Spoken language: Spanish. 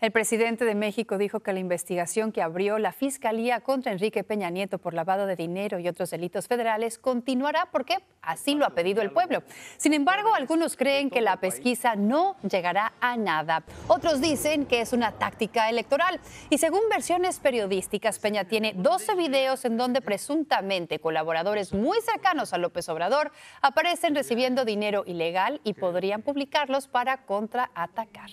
El presidente de México dijo que la investigación que abrió la Fiscalía contra Enrique Peña Nieto por lavado de dinero y otros delitos federales continuará porque así lo ha pedido el pueblo. Sin embargo, algunos creen que la pesquisa no llegará a nada. Otros dicen que es una táctica electoral. Y según versiones periodísticas, Peña tiene 12 videos en donde presuntamente colaboradores muy cercanos a López Obrador aparecen recibiendo dinero ilegal y podrían publicarlos para contraatacar.